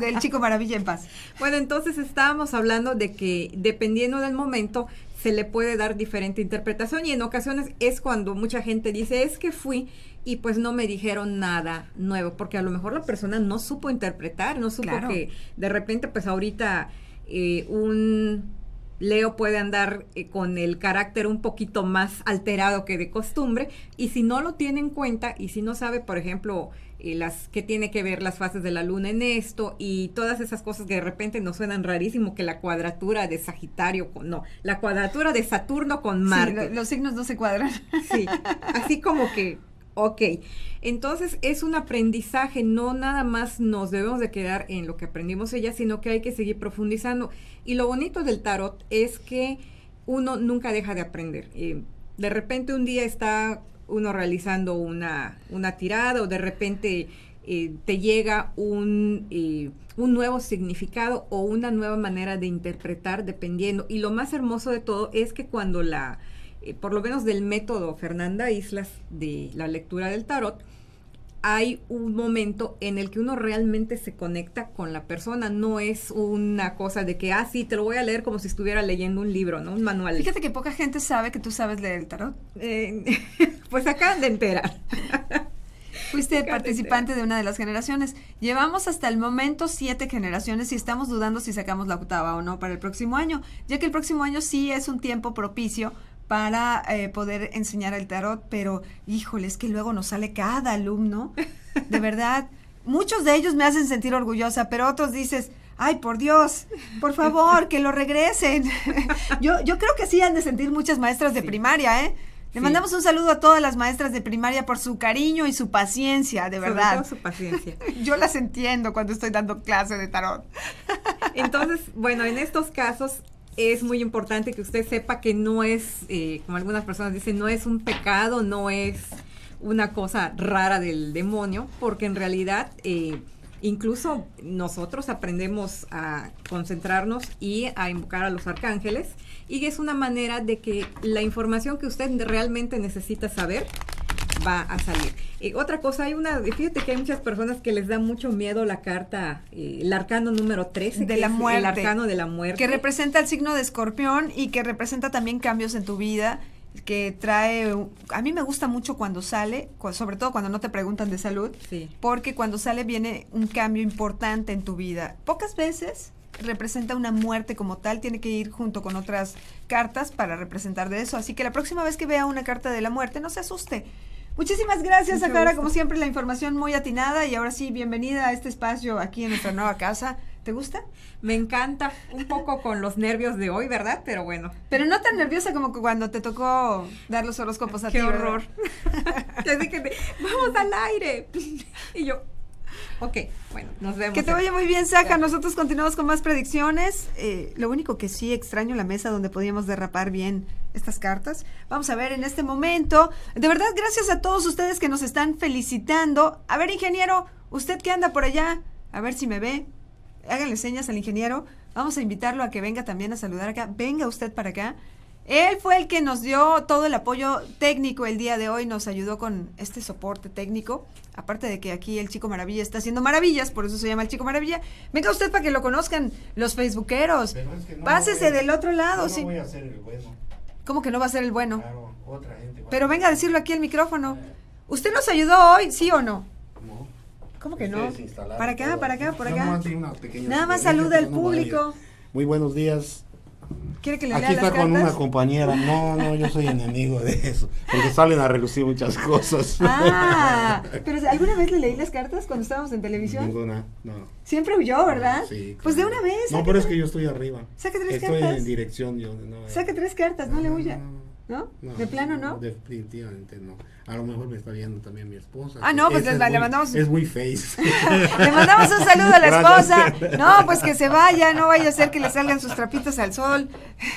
del chico maravilla en paz. Bueno, entonces estábamos hablando de que dependiendo del momento se le puede dar diferente interpretación y en ocasiones es cuando mucha gente dice es que fui y pues no me dijeron nada nuevo, porque a lo mejor la persona no supo interpretar, no supo que de repente pues ahorita eh, un Leo puede andar eh, con el carácter un poquito más alterado que de costumbre y si no lo tiene en cuenta y si no sabe, por ejemplo, y eh, las que tiene que ver las fases de la luna en esto y todas esas cosas que de repente nos suenan rarísimo que la cuadratura de Sagitario con no, la cuadratura de Saturno con Marte. los signos no se cuadran. Sí, así como que Ok, entonces es un aprendizaje, no nada más nos debemos de quedar en lo que aprendimos ella, sino que hay que seguir profundizando. Y lo bonito del tarot es que uno nunca deja de aprender. y eh, de repente un día está uno realizando una, tirada o de repente eh, te llega un, eh, un, nuevo significado o una nueva manera de interpretar dependiendo. Y lo más hermoso de todo es que cuando la, eh, por lo menos del método Fernanda Islas de la lectura del tarot, hay un momento en el que uno realmente se conecta con la persona, no es una cosa de que, ah, sí, te lo voy a leer como si estuviera leyendo un libro, ¿no? Un manual. Fíjate que poca gente sabe que tú sabes leer el tarot. Eh, pues acaban de enterar. Fuiste participante de una de las generaciones. Llevamos hasta el momento siete generaciones y estamos dudando si sacamos la octava o no para el próximo año, ya que el próximo año sí es un tiempo propicio para eh, poder enseñar el tarot, pero híjole, es que luego nos sale cada alumno, de verdad, muchos de ellos me hacen sentir orgullosa, pero otros dices, ay, por Dios, por favor, que lo regresen. yo, yo creo que sí han de sentir muchas maestras de primaria, ¿eh? Le mandamos un saludo a todas las maestras de primaria por su cariño y su paciencia, de verdad. su paciencia. Yo las entiendo cuando estoy dando clase de tarot. Entonces, bueno, en estos casos es muy importante que usted sepa que no es, eh, como algunas personas dicen, no es un pecado, no es una cosa rara del demonio, porque en realidad eh, incluso nosotros aprendemos a concentrarnos y a invocar a los arcángeles, y es una manera de que la información que usted realmente necesita saber, va a salir. otra cosa, hay una, fíjate que hay muchas personas que les da mucho miedo la carta, eh, el arcano número 13, de la muerte, el arcano de la muerte. Que representa el signo de escorpión y que representa también cambios en tu vida que trae, a mí me gusta mucho cuando sale, sobre todo cuando no te preguntan de salud, porque cuando sale viene un cambio importante en tu vida. Pocas veces representa una muerte como tal, tiene que ir junto con otras cartas para representar de eso. Así que la próxima vez que vea una carta de la muerte, no se asuste. Muchísimas gracias, Clara, Como siempre, la información muy atinada. Y ahora sí, bienvenida a este espacio aquí en nuestra nueva casa. ¿Te gusta? Me encanta, un poco con los nervios de hoy, ¿verdad? Pero bueno. Pero no tan nerviosa como cuando te tocó dar los horóscopos a ti. Qué horror. vamos al aire. Y yo, ok, bueno, nos vemos. Que te vaya muy bien, Saja, Nosotros continuamos con más predicciones. Eh, lo único que sí extraño la mesa donde podíamos derrapar bien estas cartas. Vamos a ver en este momento. De verdad, gracias a todos ustedes que nos están felicitando. A ver, ingeniero, usted que anda por allá, a ver si me ve. Háganle señas al ingeniero. Vamos a invitarlo a que venga también a saludar acá. Venga usted para acá. Él fue el que nos dio todo el apoyo técnico el día de hoy, nos ayudó con este soporte técnico. Aparte de que aquí el Chico Maravilla está haciendo maravillas, por eso se llama el Chico Maravilla. Venga usted para que lo conozcan los facebookeros. Pásese del otro lado. No a el ¿Cómo que no va a ser el bueno? Pero venga a decirlo aquí al micrófono. Eh. ¿Usted nos ayudó hoy, sí o no? ¿Cómo que no? Para acá, para acá, por acá. Nada más, Nada más saluda al público. Muy buenos días que le Aquí está con una compañera. No, no, yo soy enemigo de eso. Porque salen a relucir muchas cosas. Ah, pero ¿alguna vez le leí las cartas cuando estábamos en televisión? Ninguna, no. Siempre huyó, ¿verdad? Sí. Pues de una vez. No, pero es que yo estoy arriba. Saca tres cartas. Estoy en dirección yo. No, Saca tres cartas, no, le huya. ¿No? ¿De plano no? Definitivamente no. A lo mejor me está viendo también mi esposa. Ah, no, pues le, mandamos. Es muy face. le mandamos un saludo a la esposa. No, pues que se vaya, no vaya a ser que le salgan sus trapitos al sol.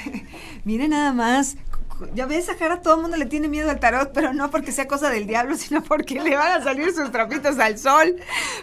Mire nada más. Ya ves, a todo el mundo le tiene miedo al tarot, pero no porque sea cosa del diablo, sino porque le van a salir sus trapitos al sol.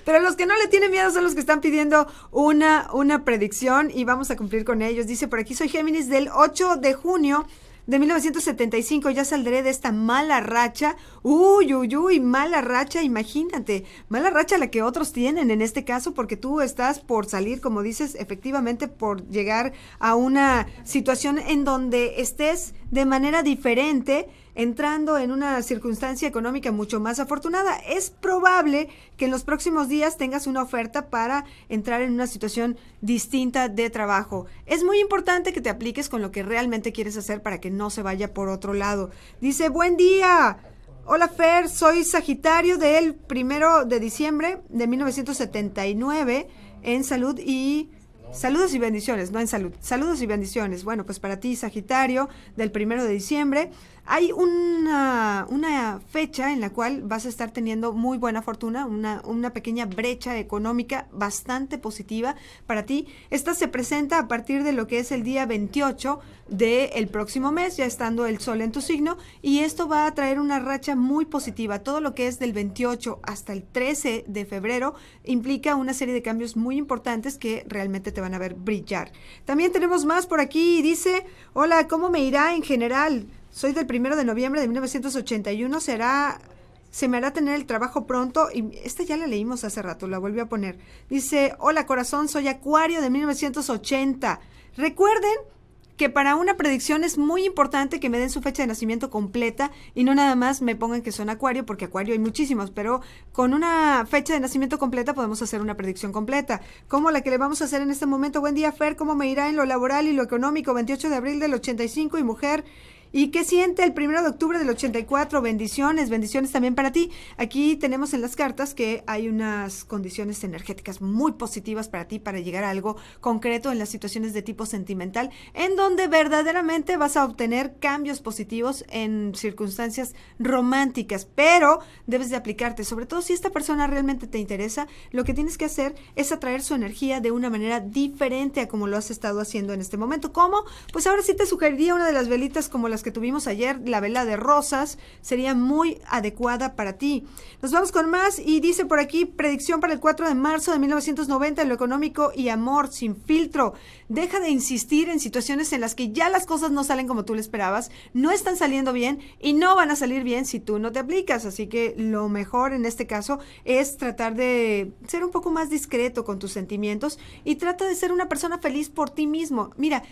Pero los que no le tienen miedo son los que están pidiendo una, una predicción y vamos a cumplir con ellos. Dice por aquí, soy Géminis del 8 de junio de 1975, ya saldré de esta mala racha. Uy, uy, uy, mala racha, imagínate. Mala racha la que otros tienen en este caso, porque tú estás por salir, como dices, efectivamente, por llegar a una situación en donde estés de manera diferente entrando en una circunstancia económica mucho más afortunada. Es probable que en los próximos días tengas una oferta para entrar en una situación distinta de trabajo. Es muy importante que te apliques con lo que realmente quieres hacer para que no se vaya por otro lado. Dice, buen día. Hola Fer, soy Sagitario del primero de diciembre de 1979 en salud y... Saludos y bendiciones, no en salud. Saludos y bendiciones. Bueno, pues para ti, Sagitario, del primero de diciembre hay una, fecha en la cual vas a estar teniendo muy buena fortuna, una, pequeña brecha económica bastante positiva para ti. Esta se presenta a partir de lo que es el día 28 del próximo mes, ya estando el sol en tu signo, y esto va a traer una racha muy positiva. Todo lo que es del 28 hasta el 13 de febrero implica una serie de cambios muy importantes que realmente te van a ver brillar. También tenemos más por aquí, dice, hola, ¿cómo me irá en general? Soy del primero de noviembre de 1981, será se me hará tener el trabajo pronto y esta ya la leímos hace rato, la volví a poner. Dice, hola corazón, soy Acuario de 1980. Recuerden que para una predicción es muy importante que me den su fecha de nacimiento completa y no nada más me pongan que son Acuario, porque Acuario hay muchísimos, pero con una fecha de nacimiento completa podemos hacer una predicción completa, como la que le vamos a hacer en este momento. Buen día, Fer, ¿cómo me irá en lo laboral y lo económico? 28 de abril del 85 y mujer ¿Y qué siente el primero de octubre del 84? Bendiciones, bendiciones también para ti. Aquí tenemos en las cartas que hay unas condiciones energéticas muy positivas para ti para llegar a algo concreto en las situaciones de tipo sentimental, en donde verdaderamente vas a obtener cambios positivos en circunstancias románticas, pero debes de aplicarte, sobre todo si esta persona realmente te interesa, lo que tienes que hacer es atraer su energía de una manera diferente a como lo has estado haciendo en este momento. ¿Cómo? Pues ahora sí te sugeriría una de las velitas como las que tuvimos ayer, la vela de rosas, sería muy adecuada para ti. Nos vamos con más y dice por aquí, predicción para el 4 de marzo de 1990, lo económico y amor sin filtro. Deja de insistir en situaciones en las que ya las cosas no salen como tú le esperabas, no están saliendo bien y no van a salir bien si tú no te aplicas. Así que lo mejor en este caso es tratar de ser un poco más discreto con tus sentimientos y trata de ser una persona feliz por ti mismo. Mira,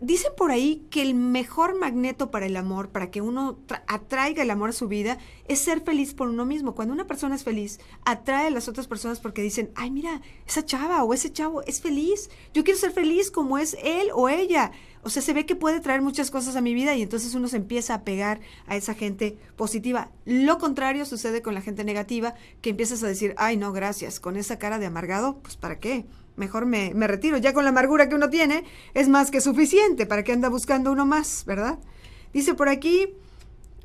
Dicen por ahí que el mejor magneto para el amor, para que uno atraiga el amor a su vida, es ser feliz por uno mismo. Cuando una persona es feliz, atrae a las otras personas porque dicen, ay, mira, esa chava o ese chavo es feliz. Yo quiero ser feliz como es él o ella. O sea, se ve que puede traer muchas cosas a mi vida y entonces uno se empieza a pegar a esa gente positiva. Lo contrario sucede con la gente negativa, que empiezas a decir, ay, no, gracias, con esa cara de amargado, pues ¿para qué? mejor me, me, retiro, ya con la amargura que uno tiene, es más que suficiente, ¿para que anda buscando uno más, verdad? Dice por aquí,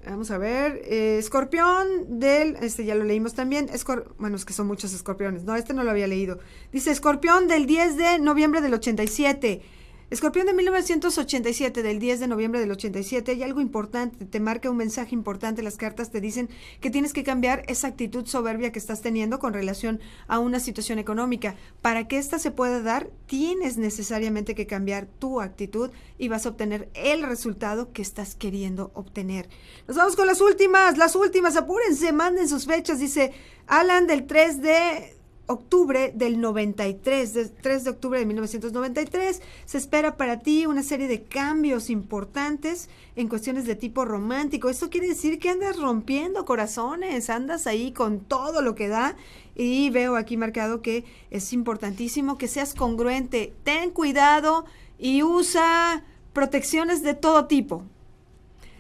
vamos a ver, eh, escorpión del, este ya lo leímos también, escor, bueno, es que son muchos escorpiones, no, este no lo había leído. Dice escorpión del 10 de noviembre del 87. Escorpión de 1987, del 10 de noviembre del 87, hay algo importante, te marca un mensaje importante, las cartas te dicen que tienes que cambiar esa actitud soberbia que estás teniendo con relación a una situación económica. Para que ésta se pueda dar, tienes necesariamente que cambiar tu actitud y vas a obtener el resultado que estás queriendo obtener. Nos vamos con las últimas, las últimas, apúrense, manden sus fechas, dice Alan del 3 de octubre del 93, 3 de octubre de 1993. Se espera para ti una serie de cambios importantes en cuestiones de tipo romántico. Esto quiere decir que andas rompiendo corazones, andas ahí con todo lo que da y veo aquí marcado que es importantísimo que seas congruente. Ten cuidado y usa protecciones de todo tipo.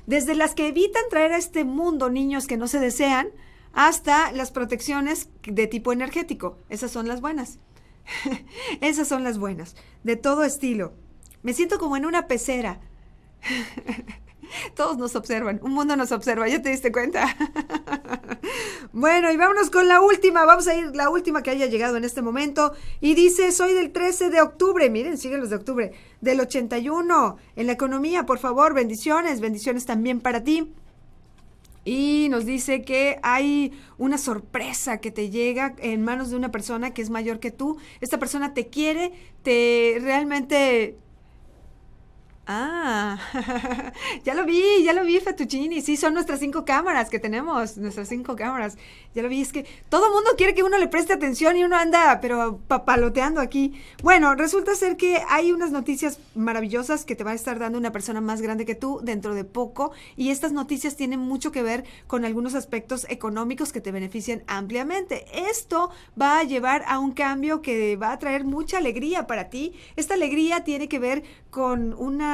Desde las que evitan traer a este mundo niños que no se desean, hasta las protecciones de tipo energético. Esas son las buenas. Esas son las buenas, de todo estilo. Me siento como en una pecera. Todos nos observan, un mundo nos observa, ya te diste cuenta. bueno, y vámonos con la última, vamos a ir la última que haya llegado en este momento. Y dice, soy del 13 de octubre, miren, siguen los de octubre, del 81, en la economía, por favor, bendiciones, bendiciones también para ti. Y nos dice que hay una sorpresa que te llega en manos de una persona que es mayor que tú. Esta persona te quiere, te realmente Ah, ya lo vi, ya lo vi, Fettuccini. Sí, son nuestras cinco cámaras que tenemos, nuestras cinco cámaras. Ya lo vi, es que todo mundo quiere que uno le preste atención y uno anda, pero papaloteando aquí. Bueno, resulta ser que hay unas noticias maravillosas que te va a estar dando una persona más grande que tú dentro de poco. Y estas noticias tienen mucho que ver con algunos aspectos económicos que te benefician ampliamente. Esto va a llevar a un cambio que va a traer mucha alegría para ti. Esta alegría tiene que ver con una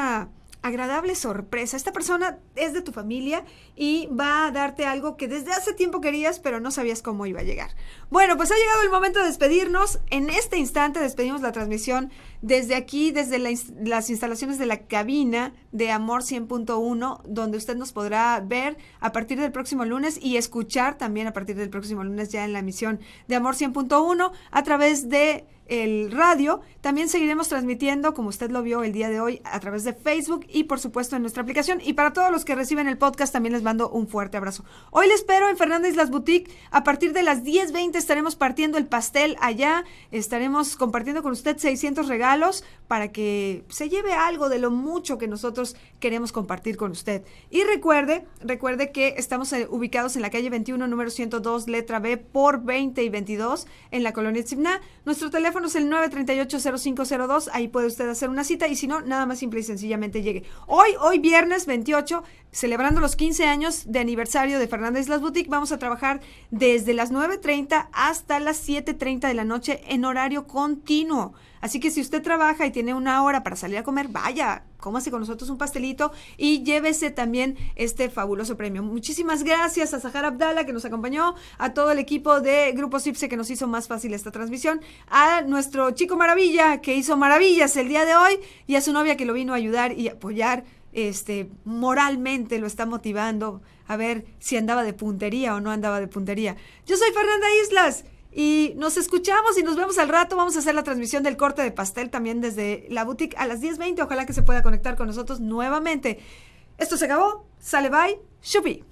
agradable sorpresa. Esta persona es de tu familia y va a darte algo que desde hace tiempo querías, pero no sabías cómo iba a llegar. Bueno, pues ha llegado el momento de despedirnos. En este instante despedimos la transmisión desde aquí, desde las instalaciones de la cabina de Amor 100.1, donde usted nos podrá ver a partir del próximo lunes y escuchar también a partir del próximo lunes ya en la emisión de Amor 100.1 a través de el radio. También seguiremos transmitiendo, como usted lo vio el día de hoy, a través de Facebook y por supuesto en nuestra aplicación. Y para todos los que reciben el podcast, también les mando un fuerte abrazo. Hoy les espero en Fernández Las Boutique. A partir de las 10.20 estaremos partiendo el pastel allá. Estaremos compartiendo con usted 600 regalos para que se lleve algo de lo mucho que nosotros queremos compartir con usted. Y recuerde, recuerde que estamos eh, ubicados en la calle 21, número 102, letra B, por 20 y 22, en la colonia Simna. Nuestro teléfono el 938-0502, ahí puede usted hacer una cita y si no, nada más simple y sencillamente llegue. Hoy, hoy viernes 28, celebrando los 15 años de aniversario de Fernández Las Boutique, vamos a trabajar desde las 9.30 hasta las 7.30 de la noche en horario continuo. Así que si usted trabaja y tiene una hora para salir a comer, vaya, cómase con nosotros un pastelito y llévese también este fabuloso premio. Muchísimas gracias a Sahar Abdala que nos acompañó, a todo el equipo de Grupo SIPSE que nos hizo más fácil esta transmisión, a nuestro chico maravilla que hizo maravillas el día de hoy y a su novia que lo vino a ayudar y apoyar este moralmente lo está motivando a ver si andaba de puntería o no andaba de puntería. Yo soy Fernanda Islas. Y nos escuchamos y nos vemos al rato. Vamos a hacer la transmisión del corte de pastel también desde la boutique a las 10.20. Ojalá que se pueda conectar con nosotros nuevamente. Esto se acabó. Sale bye. Shupi.